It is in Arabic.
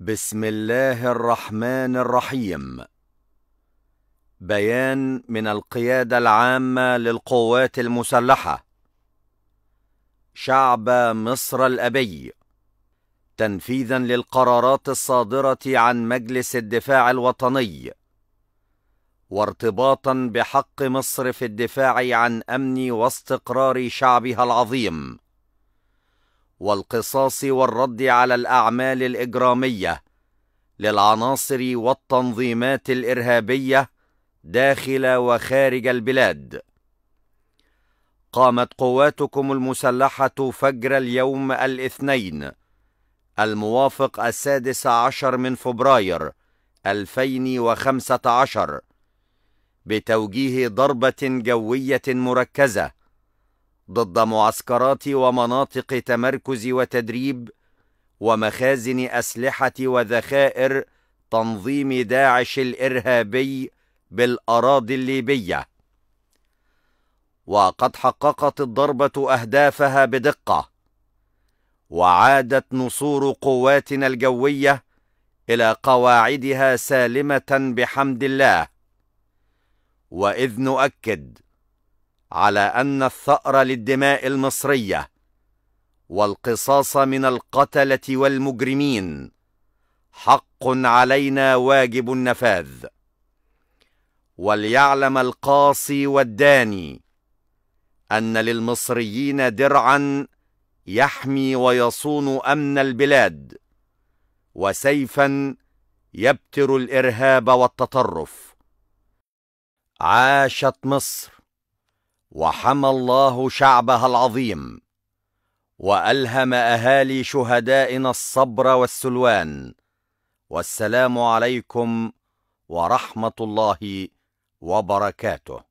بسم الله الرحمن الرحيم بيان من القيادة العامة للقوات المسلحة شعب مصر الأبي تنفيذا للقرارات الصادرة عن مجلس الدفاع الوطني وارتباطا بحق مصر في الدفاع عن أمن واستقرار شعبها العظيم والقصاص والرد على الاعمال الاجراميه للعناصر والتنظيمات الارهابيه داخل وخارج البلاد قامت قواتكم المسلحه فجر اليوم الاثنين الموافق السادس عشر من فبراير 2015 بتوجيه ضربة جوية مركزة ضد معسكرات ومناطق تمركز وتدريب ومخازن اسلحه وذخائر تنظيم داعش الارهابي بالاراضي الليبيه وقد حققت الضربه اهدافها بدقه وعادت نصور قواتنا الجويه الى قواعدها سالمه بحمد الله واذ نؤكد على أن الثأر للدماء المصرية والقصاص من القتلة والمجرمين حق علينا واجب النفاذ وليعلم القاصي والداني أن للمصريين درعا يحمي ويصون أمن البلاد وسيفا يبتر الإرهاب والتطرف عاشت مصر وحمى الله شعبها العظيم والهم اهالي شهدائنا الصبر والسلوان والسلام عليكم ورحمه الله وبركاته